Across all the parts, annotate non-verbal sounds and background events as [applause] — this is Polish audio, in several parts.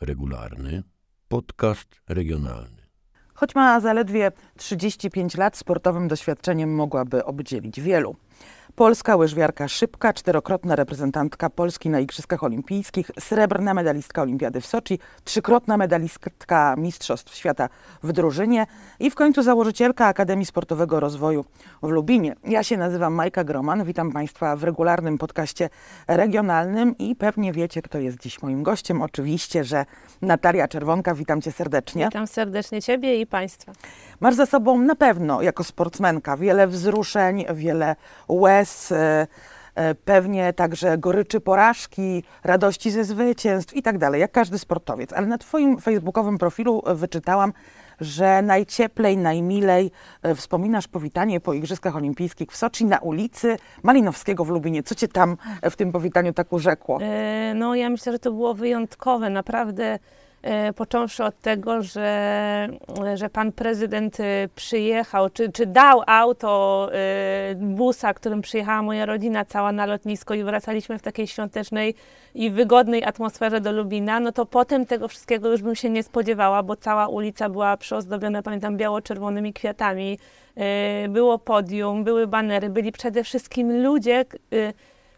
regularny, podcast regionalny. Choć ma zaledwie 35 lat, sportowym doświadczeniem mogłaby obdzielić wielu. Polska łyżwiarka szybka, czterokrotna reprezentantka Polski na Igrzyskach Olimpijskich, srebrna medalistka Olimpiady w Soczi, trzykrotna medalistka Mistrzostw Świata w drużynie i w końcu założycielka Akademii Sportowego Rozwoju w Lubinie. Ja się nazywam Majka Groman, witam Państwa w regularnym podcaście regionalnym i pewnie wiecie, kto jest dziś moim gościem. Oczywiście, że Natalia Czerwonka, witam Cię serdecznie. Witam serdecznie Ciebie i Państwa. Masz za sobą na pewno jako sportsmenka wiele wzruszeń, wiele łez, stres, e, pewnie także goryczy porażki, radości ze zwycięstw i tak dalej, jak każdy sportowiec. Ale na Twoim facebookowym profilu e, wyczytałam, że najcieplej, najmilej e, wspominasz powitanie po Igrzyskach Olimpijskich w Soczi na ulicy Malinowskiego w Lubinie. Co Cię tam w tym powitaniu tak urzekło? No ja myślę, że to było wyjątkowe, naprawdę E, począwszy od tego, że, e, że pan prezydent e, przyjechał, czy, czy dał auto busa, którym przyjechała moja rodzina cała na lotnisko i wracaliśmy w takiej świątecznej i wygodnej atmosferze do Lubina, no to potem tego wszystkiego już bym się nie spodziewała, bo cała ulica była przyozdobiona, pamiętam, biało-czerwonymi kwiatami, było podium, były banery, byli przede wszystkim ludzie,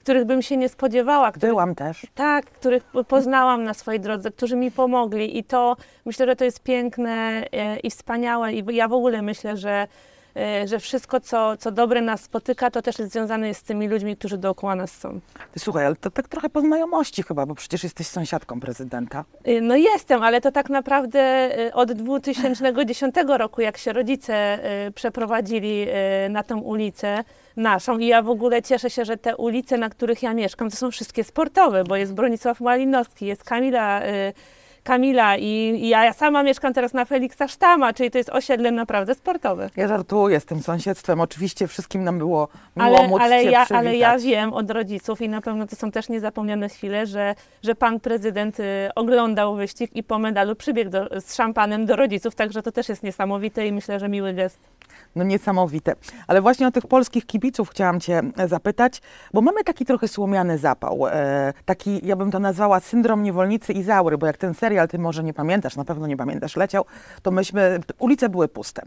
których bym się nie spodziewała. Których, Byłam też. Tak, których poznałam na swojej drodze, którzy mi pomogli i to myślę, że to jest piękne e, i wspaniałe i ja w ogóle myślę, że Y, że wszystko, co, co dobre nas spotyka, to też jest związane jest z tymi ludźmi, którzy dookoła nas są. Ty, słuchaj, ale to tak trochę po znajomości chyba, bo przecież jesteś sąsiadką prezydenta. Y, no jestem, ale to tak naprawdę y, od 2010 roku, jak się rodzice przeprowadzili na tą ulicę, naszą. I ja w ogóle cieszę się, że te ulice, na których ja mieszkam, to są wszystkie sportowe, bo jest Bronisław Malinowski, jest Kamila Kamila i, i ja, ja sama mieszkam teraz na Feliksa Sztama, czyli to jest osiedle naprawdę sportowe. Ja żartuję z tym sąsiedztwem, oczywiście wszystkim nam było miło ale, móc ale ja, Ale ja wiem od rodziców i na pewno to są też niezapomniane chwile, że, że pan prezydent y, oglądał wyścig i po medalu przybiegł do, z szampanem do rodziców, także to też jest niesamowite i myślę, że miły gest. No niesamowite. Ale właśnie o tych polskich kibiców chciałam Cię e, zapytać, bo mamy taki trochę słomiany zapał. E, taki, ja bym to nazwała syndrom niewolnicy Izaury, bo jak ten serial historii, ale ty może nie pamiętasz, na pewno nie pamiętasz, leciał, to myśmy, ulice były puste.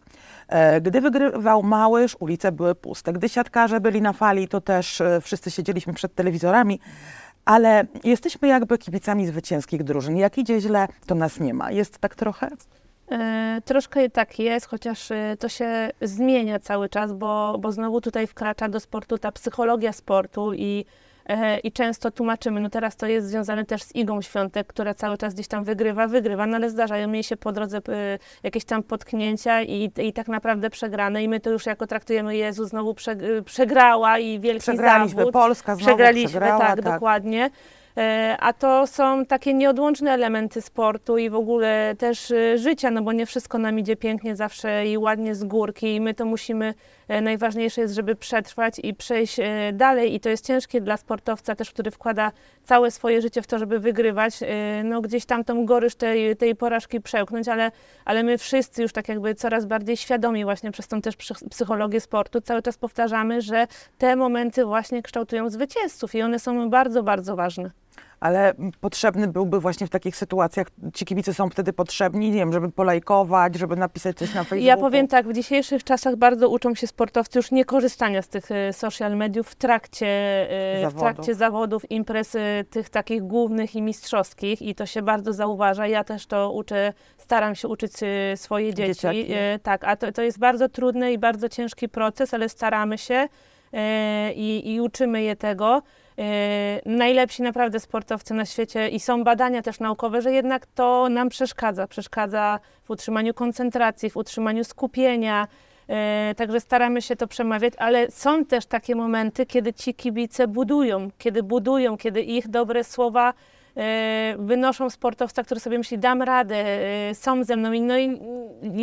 E, gdy wygrywał Małysz, ulice były puste. Gdy siatkarze byli na fali, to też e, wszyscy siedzieliśmy przed telewizorami ale jesteśmy jakby kibicami zwycięskich drużyn. Jak idzie źle, to nas nie ma. Jest tak trochę? E, troszkę tak jest, chociaż e, to się zmienia cały czas, bo, bo znowu tutaj wkracza do sportu ta psychologia sportu i E, i często tłumaczymy, no teraz to jest związane też z Igą Świątek, która cały czas gdzieś tam wygrywa, wygrywa, no ale zdarzają jej się po drodze e, jakieś tam potknięcia i, i tak naprawdę przegrane i my to już jako traktujemy, Jezu znowu e, przegrała i wielki Przegraliśmy, zawód. Polska znowu Przegraliśmy, przegrała, tak, tak. dokładnie. A to są takie nieodłączne elementy sportu i w ogóle też życia, no bo nie wszystko nam idzie pięknie zawsze i ładnie z górki i my to musimy E, najważniejsze jest, żeby przetrwać i przejść e, dalej i to jest ciężkie dla sportowca też, który wkłada całe swoje życie w to, żeby wygrywać. E, no gdzieś tam tą gorysz tej, tej porażki przełknąć, ale, ale my wszyscy już tak jakby coraz bardziej świadomi właśnie przez tą też psychologię sportu cały czas powtarzamy, że te momenty właśnie kształtują zwycięzców i one są bardzo, bardzo ważne ale potrzebny byłby właśnie w takich sytuacjach, ci kibice są wtedy potrzebni, nie wiem, żeby polajkować, żeby napisać coś na Facebooku. Ja powiem tak, w dzisiejszych czasach bardzo uczą się sportowcy już nie korzystania z tych y, social mediów w trakcie, y, zawodów. w trakcie zawodów, imprez tych takich głównych i mistrzowskich i to się bardzo zauważa. Ja też to uczę, staram się uczyć y, swoje dzieci. Dzieciaki. Tak, a to, to jest bardzo trudny i bardzo ciężki proces, ale staramy się. I, i, uczymy je tego. Yy, najlepsi naprawdę sportowcy na świecie i są badania też naukowe, że jednak to nam przeszkadza. Przeszkadza w utrzymaniu koncentracji, w utrzymaniu skupienia. Yy, także staramy się to przemawiać, ale są też takie momenty, kiedy ci kibice budują, kiedy budują, kiedy ich dobre słowa yy, wynoszą sportowca, który sobie myśli, dam radę, są ze mną. No i,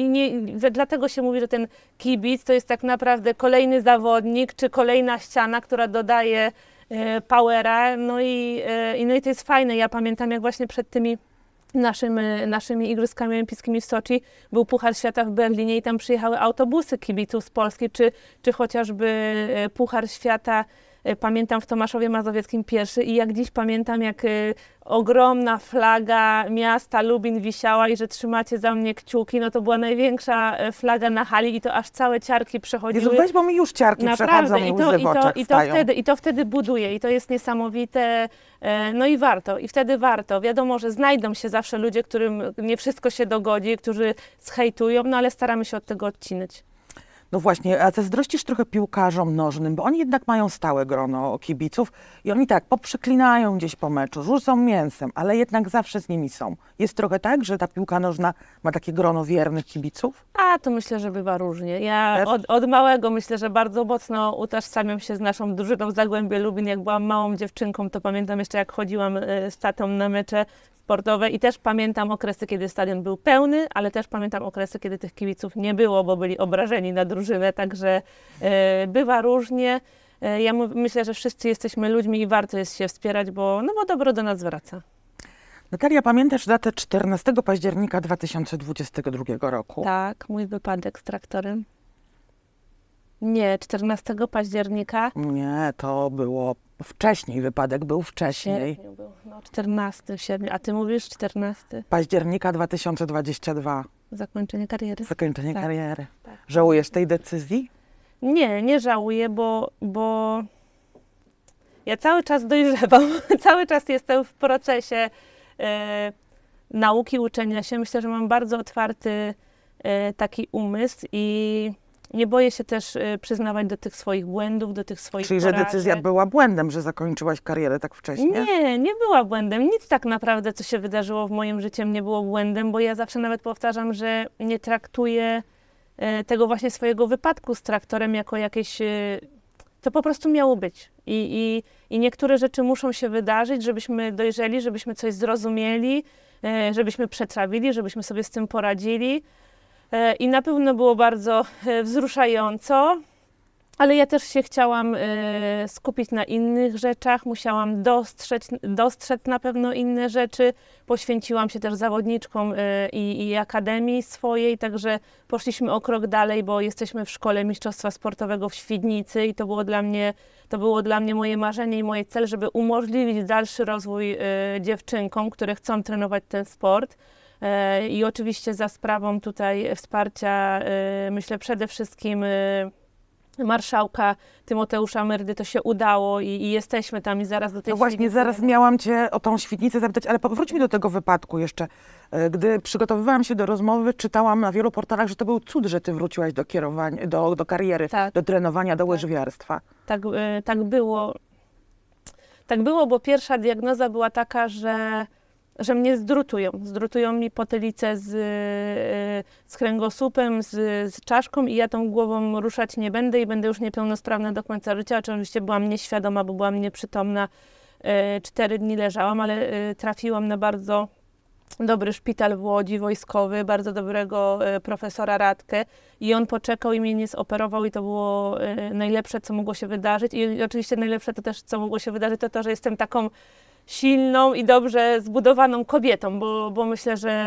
nie, dlatego się mówi, że ten kibic to jest tak naprawdę kolejny zawodnik, czy kolejna ściana, która dodaje E, powera, no i, e, i, no i to jest fajne. Ja pamiętam, jak właśnie przed tymi naszymi, e, naszymi Igrzyskami Olimpijskimi w Soczi był Puchar Świata w Berlinie i tam przyjechały autobusy kibiców z Polski, czy, czy chociażby Puchar Świata E, pamiętam w Tomaszowie Mazowieckim pierwszy i jak dziś pamiętam, jak e, ogromna flaga miasta Lubin wisiała i że trzymacie za mnie kciuki, no to była największa e, flaga na hali i to aż całe ciarki przechodziły. Jezu, weź, bo mi już ciarki Naprawdę. przechodzą i, to, i, to, i, to wtedy, I to wtedy buduje i to jest niesamowite, no i warto, i wtedy warto. Wiadomo, że znajdą się zawsze ludzie, którym nie wszystko się dogodzi, którzy zhejtują, no ale staramy się od tego odcinać. No właśnie, a zazdrościsz trochę piłkarzom nożnym, bo oni jednak mają stałe grono kibiców i oni tak poprzyklinają gdzieś po meczu, rzucą mięsem, ale jednak zawsze z nimi są. Jest trochę tak, że ta piłka nożna ma takie grono wiernych kibiców? A, to myślę, że bywa różnie. Ja od, od małego myślę, że bardzo mocno utożsamiam się z naszą drużyną w Zagłębie Lubin. Jak byłam małą dziewczynką, to pamiętam jeszcze jak chodziłam y, z tatą na mecze, sportowe i też pamiętam okresy, kiedy stadion był pełny, ale też pamiętam okresy, kiedy tych kibiców nie było, bo byli obrażeni na drużynę, także e, bywa różnie. E, ja myślę, że wszyscy jesteśmy ludźmi i warto jest się wspierać, bo, no bo dobro do nas wraca. Natalia, pamiętasz datę 14 października 2022 roku? Tak, mój wypadek z traktorem. Nie, 14 października. Nie, to było Wcześniej wypadek był wcześniej. Sierpniu był, no 14 sierpnia, a ty mówisz 14. Października 2022. Zakończenie kariery. Zakończenie Tak. kariery. Tak. Żałujesz tej decyzji? Nie, nie żałuję, bo, bo ja cały czas dojrzewam, [laughs] cały czas jestem w procesie e, nauki, uczenia się. Myślę, że mam bardzo otwarty e, taki umysł i nie boję się też y, przyznawać do tych swoich błędów, do tych swoich Czyli, że decyzja była błędem, że zakończyłaś karierę tak wcześnie? Nie, nie była błędem. Nic tak naprawdę, co się wydarzyło w moim życiu, nie było błędem, bo ja zawsze nawet powtarzam, że nie traktuję y, tego właśnie swojego wypadku z traktorem jako jakieś. Y, to po prostu miało być. I, i, I niektóre rzeczy muszą się wydarzyć, żebyśmy dojrzeli, żebyśmy coś zrozumieli, żebyśmy przetrawili, żebyśmy sobie z tym poradzili. E, i na pewno było bardzo e, wzruszająco, ale ja też się chciałam e, skupić na innych rzeczach, musiałam dostrzec, dostrzec na pewno inne rzeczy. Poświęciłam się też zawodniczkom i, i akademii swojej, także poszliśmy o krok dalej, bo jesteśmy w szkole mistrzostwa sportowego w Świdnicy i to było dla mnie, to było dla mnie moje marzenie i moje cel, żeby umożliwić dalszy rozwój dziewczynkom, które chcą trenować ten sport. E, I oczywiście za sprawą tutaj wsparcia, e, myślę przede wszystkim e, marszałka Tymoteusza Myrdy to się udało i, i, jesteśmy tam i zaraz do tej No właśnie, świetnicy. zaraz miałam Cię o tą świetnicę zapytać, ale powróćmy do tego wypadku jeszcze. Gdy przygotowywałam się do rozmowy, czytałam na wielu portalach, że to był cud, że Ty wróciłaś do kierowania, do, do kariery, tak. do trenowania, do tak. łyżwiarstwa. Tak, tak było. Tak było, bo pierwsza diagnoza była taka, że że mnie zdrutują. Zdrutują mi potylicę z, y, z kręgosłupem, z, z czaszką i ja tą głową ruszać nie będę i będę już niepełnosprawna do końca życia. Oczywiście byłam nieświadoma, bo byłam nieprzytomna. Y, cztery dni leżałam, ale y, trafiłam na bardzo dobry szpital w Łodzi wojskowy, bardzo dobrego profesora Radkę i on poczekał i mnie nie zoperował i to było najlepsze, co mogło się wydarzyć i oczywiście najlepsze to też, co mogło się wydarzyć, to to, że jestem taką silną i dobrze zbudowaną kobietą, bo, bo myślę, że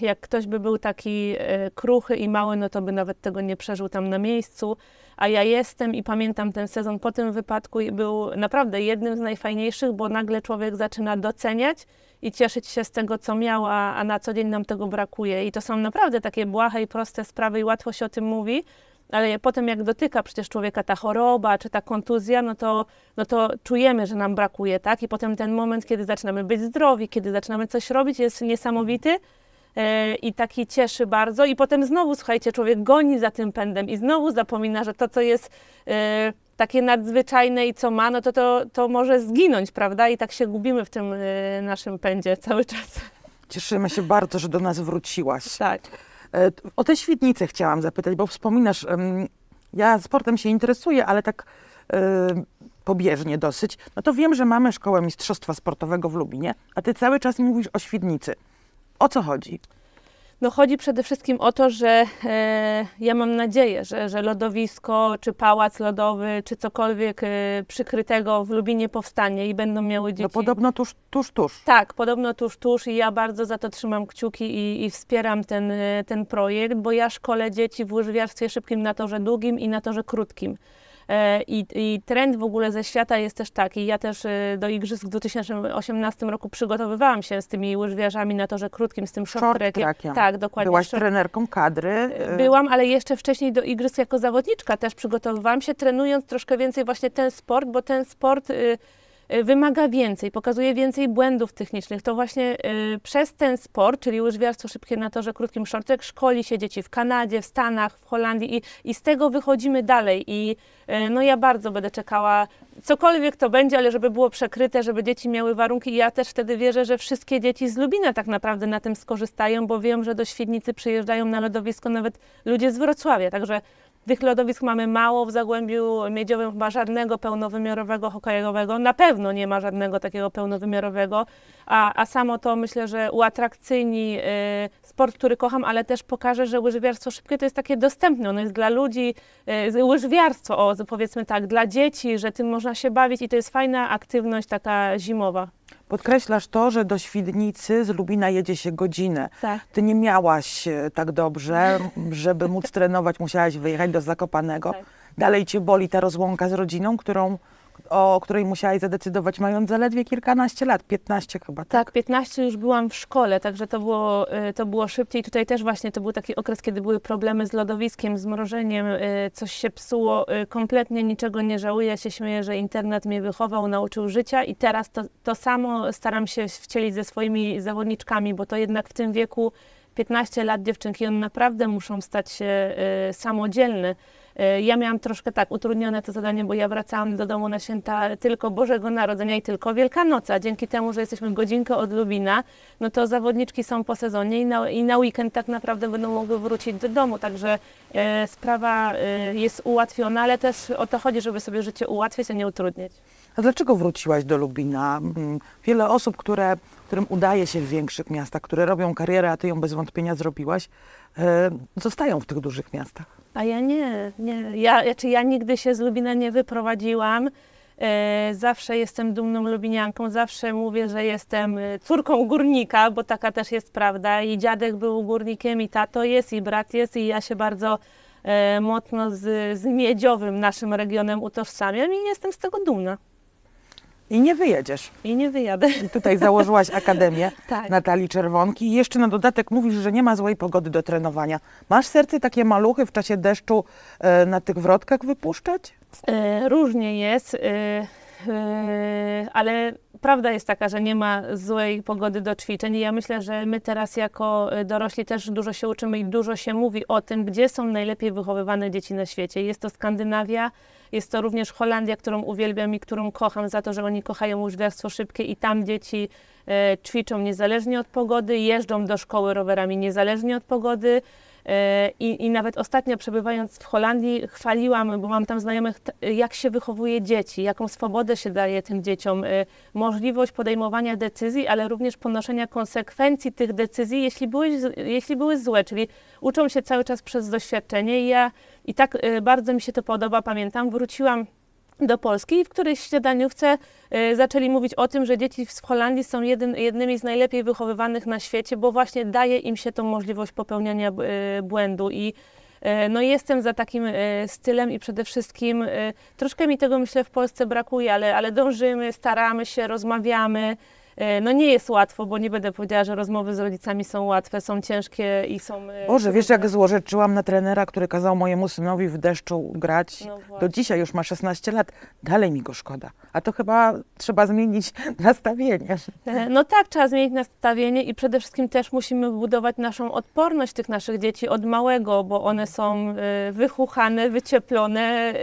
jak ktoś by był taki e, kruchy i mały, no to by nawet tego nie przeżył tam na miejscu. A ja jestem i pamiętam ten sezon po tym wypadku i był naprawdę jednym z najfajniejszych, bo nagle człowiek zaczyna doceniać i cieszyć się z tego, co miał, a, a na co dzień nam tego brakuje. I to są naprawdę takie błahe i proste sprawy i łatwo się o tym mówi ale potem jak dotyka przecież człowieka ta choroba czy ta kontuzja, no to, no to czujemy, że nam brakuje, tak? I potem ten moment, kiedy zaczynamy być zdrowi, kiedy zaczynamy coś robić, jest niesamowity e, i taki cieszy bardzo. I potem znowu, słuchajcie, człowiek goni za tym pędem i znowu zapomina, że to, co jest e, takie nadzwyczajne i co ma, no to, to, to może zginąć, prawda? I tak się gubimy w tym e, naszym pędzie cały czas. Cieszymy się bardzo, że do nas wróciłaś. Tak. E, o te świetnice chciałam zapytać, bo wspominasz, ja sportem się interesuję, ale tak e, pobieżnie dosyć. No to wiem, że mamy szkołę mistrzostwa sportowego w Lubinie, a ty cały czas mówisz o świetnicy. O co chodzi? No chodzi przede wszystkim o to, że e, ja mam nadzieję, że, że lodowisko, czy pałac lodowy, czy cokolwiek e, przykrytego w Lubinie powstanie i będą miały no, dzieci. No podobno tuż, tuż, tuż. Tak, podobno tuż, tuż i ja bardzo za to trzymam kciuki i, i wspieram ten, e, ten projekt, bo ja szkolę dzieci w łyżwiarstwie szybkim na torze długim i na torze krótkim. E, I, I, trend w ogóle ze świata jest też taki. Ja też e, do igrzysk w 2018 roku przygotowywałam się z tymi łyżwiarzami na torze krótkim, z tym short Tak, dokładnie. Byłaś short... trenerką kadry. E, byłam, ale jeszcze wcześniej do igrzysk jako zawodniczka też przygotowywałam się, trenując troszkę więcej właśnie ten sport, bo ten sport... Y Y, wymaga więcej, pokazuje więcej błędów technicznych. To właśnie y, przez ten sport, czyli łyżwiarstwo szybkie na torze, krótkim szortek, szkoli się dzieci w Kanadzie, w Stanach, w Holandii i, i z tego wychodzimy dalej. I y, no ja bardzo będę czekała, cokolwiek to będzie, ale żeby było przekryte, żeby dzieci miały warunki. I ja też wtedy wierzę, że wszystkie dzieci z Lubina tak naprawdę na tym skorzystają, bo wiem, że do Świdnicy przyjeżdżają na lodowisko nawet ludzie z Wrocławia. Także tych lodowisk mamy mało, w Zagłębiu Miedziowym chyba żadnego pełnowymiarowego hokejowego, na pewno nie ma żadnego takiego pełnowymiarowego, a, a samo to myślę, że uatrakcyjni y, sport, który kocham, ale też pokaże, że łyżwiarstwo szybkie to jest takie dostępne, ono jest dla ludzi, y, łyżwiarstwo, o, powiedzmy tak, dla dzieci, że tym można się bawić i to jest fajna aktywność taka zimowa. Podkreślasz to, że do Świdnicy z Lubina jedzie się godzinę. Tak. Ty nie miałaś e, tak dobrze, żeby móc trenować, musiałaś wyjechać do Zakopanego. Tak. Dalej cię boli ta rozłąka z rodziną, którą o której musiałaś zadecydować, mając zaledwie kilkanaście lat, 15 chyba. Tak, tak 15 już byłam w szkole, także to było, y, to było szybciej. Tutaj też właśnie to był taki okres, kiedy były problemy z lodowiskiem, z mrożeniem, y, coś się psuło. Y, kompletnie niczego nie żałuję, ja się śmieję, że internet mnie wychował, nauczył życia i teraz to, to samo staram się wcielić ze swoimi zawodniczkami, bo to jednak w tym wieku 15 lat dziewczynki, one naprawdę muszą stać się samodzielne. E, ja miałam troszkę tak utrudnione to zadanie, bo ja wracałam do domu na święta tylko Bożego Narodzenia i tylko Wielkanoca. Dzięki temu, że jesteśmy godzinkę od Lubina, no to zawodniczki są po sezonie i na, i na weekend tak naprawdę będą mogły wrócić do domu. Także e, sprawa e, jest ułatwiona, ale też o to chodzi, żeby sobie życie ułatwić, a nie utrudnić. A dlaczego wróciłaś do Lubina? Mm, wiele osób, które którym udaje się w większych miastach, które robią karierę, a ty ją bez wątpienia zrobiłaś, e, zostają w tych dużych miastach. A ja nie, nie. Ja, znaczy ja nigdy się z Lubina nie wyprowadziłam. E, zawsze jestem dumną lubinianką, zawsze mówię, że jestem e, córką górnika, bo taka też jest prawda. I dziadek był górnikiem, i tato jest, i brat jest, i ja się bardzo mocno z, z miedziowym naszym regionem utożsamiam i jestem z tego dumna. I nie wyjedziesz. I nie wyjadę. I tutaj założyłaś Akademię [laughs] tak. Natalii Czerwonki. I jeszcze na dodatek mówisz, że nie ma złej pogody do trenowania. Masz serce takie maluchy w czasie deszczu e, na tych wrotkach wypuszczać? E, różnie jest, e, e ale prawda jest taka, że nie ma złej pogody do ćwiczeń i ja myślę, że my teraz jako y, dorośli też dużo się uczymy i dużo się mówi o tym, gdzie są najlepiej wychowywane dzieci na świecie. Jest to Skandynawia, jest to również Holandia, którą uwielbiam i którą kocham za to, że oni kochają łyżwiarstwo szybkie i tam dzieci y, ćwiczą niezależnie od pogody, jeżdżą do szkoły rowerami niezależnie od pogody, E, I, I, nawet ostatnio przebywając w Holandii chwaliłam, bo mam tam znajomych, jak się wychowuje dzieci, jaką swobodę się daje tym dzieciom, e, możliwość podejmowania decyzji, ale również ponoszenia konsekwencji tych decyzji, jeśli były, jeśli były złe, czyli uczą się cały czas przez doświadczenie i ja i tak e, bardzo mi się to podoba. Pamiętam, wróciłam do Polski i w którejś śniadaniówce e, zaczęli mówić o tym, że dzieci w Holandii są jednymi z najlepiej wychowywanych na świecie, bo właśnie daje im się tą możliwość popełniania e, błędu i e, no jestem za takim stylem i przede wszystkim troszkę mi tego myślę w Polsce brakuje, ale, ale dążymy, staramy się, rozmawiamy, E, no nie jest łatwo, bo nie będę powiedziała, że rozmowy z rodzicami są łatwe, są ciężkie i są... E, Boże, wiesz jak złożyczyłam na trenera, który kazał mojemu synowi w deszczu grać. No Do dzisiaj już ma 16 lat, dalej mi go szkoda. A to chyba trzeba zmienić [laughs] nastawienie. E, no tak, trzeba zmienić nastawienie i przede wszystkim też musimy budować naszą odporność tych naszych dzieci od małego, bo one są wychuchane, wycieplone,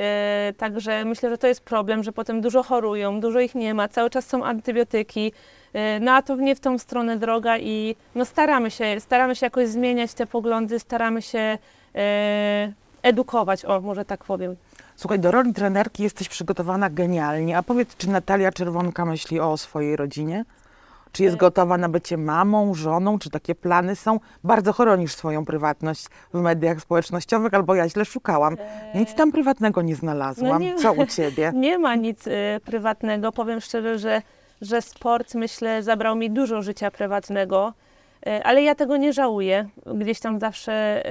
także myślę, że to jest problem, że potem dużo chorują, dużo ich nie ma, cały czas są antybiotyki. E, no a to nie w tą stronę droga i no staramy się, staramy się jakoś zmieniać te poglądy, staramy się e, edukować, o może tak powiem. Słuchaj, do roli trenerki jesteś przygotowana genialnie, a powiedz, czy Natalia Czerwonka myśli o swojej rodzinie? Czy jest e. gotowa na bycie mamą, żoną? Czy takie plany są? Bardzo chronisz swoją prywatność w mediach społecznościowych, albo ja źle szukałam. Nic tam prywatnego nie no znalazłam. No nie, Co u ciebie? [laughs] Nie ma nic y, prywatnego. Powiem szczerze, że że sport, myślę, zabrał mi dużo życia prywatnego, e, ale ja tego nie żałuję. Gdzieś tam zawsze,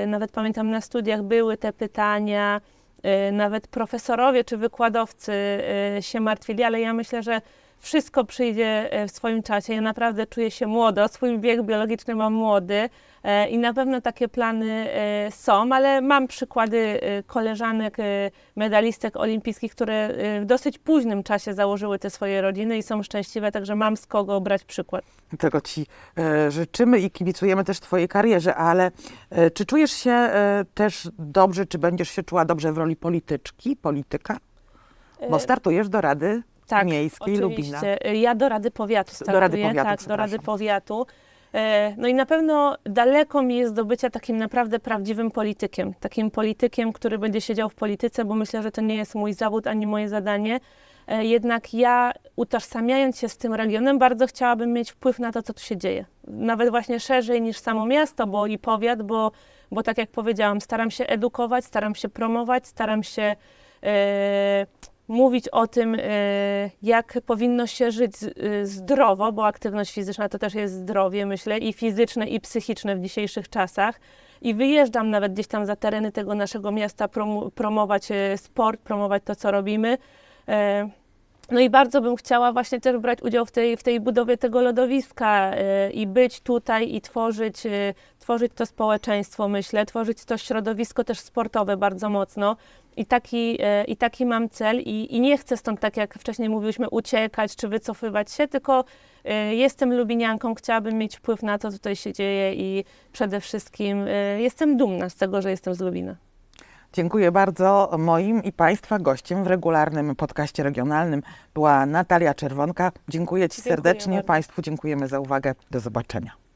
e, nawet pamiętam na studiach, były te pytania, e, nawet profesorowie czy wykładowcy się martwili, ale ja myślę, że wszystko przyjdzie e, w swoim czasie. Ja naprawdę czuję się młodo, swój bieg biologiczny mam młody e, i na pewno takie plany e, są, ale mam przykłady koleżanek, medalistek olimpijskich, które w dosyć późnym czasie założyły te swoje rodziny i są szczęśliwe, także mam z kogo brać przykład. Tego Ci życzymy i kibicujemy też Twojej karierze, ale czy czujesz się też dobrze, czy będziesz się czuła dobrze w roli polityczki, polityka? Bo startujesz do Rady tak, Miejskiej Lubina. Y, ja do Rady Powiatu startuję, do Rady Powiatu, tak, do Rady Powiatu. Y, no i na pewno daleko mi jest bycia takim naprawdę prawdziwym politykiem. Takim politykiem, który będzie siedział w polityce, bo myślę, że to nie jest mój zawód ani moje zadanie. Y, jednak ja, utożsamiając się z tym regionem, bardzo chciałabym mieć wpływ na to, co tu się dzieje. Nawet właśnie szerzej niż samo miasto, bo i powiat, bo, bo tak jak powiedziałam, staram się edukować, staram się promować, staram się. Yy, mówić o tym, y, jak powinno się żyć y, zdrowo, bo aktywność fizyczna to też jest zdrowie, myślę, i fizyczne, i psychiczne w dzisiejszych czasach. I wyjeżdżam nawet gdzieś tam za tereny tego naszego miasta, promować y, sport, promować to, co robimy. No i bardzo bym chciała właśnie też brać udział w tej, w tej budowie tego lodowiska y, i być tutaj i tworzyć, y, tworzyć to społeczeństwo, myślę, tworzyć to środowisko też sportowe bardzo mocno. I taki, y, I taki mam cel, i, i nie chcę stąd, tak jak wcześniej mówiliśmy, uciekać czy wycofywać się, tylko jestem Lubinianką, chciałabym mieć wpływ na to, co tutaj się dzieje, i przede wszystkim jestem dumna z tego, że jestem z Lubina. Dziękuję bardzo. Moim i Państwa gościem w regularnym podcaście regionalnym była Natalia Czerwonka. Dziękuję Ci dziękuję serdecznie. Bardzo. Państwu dziękujemy za uwagę. Do zobaczenia.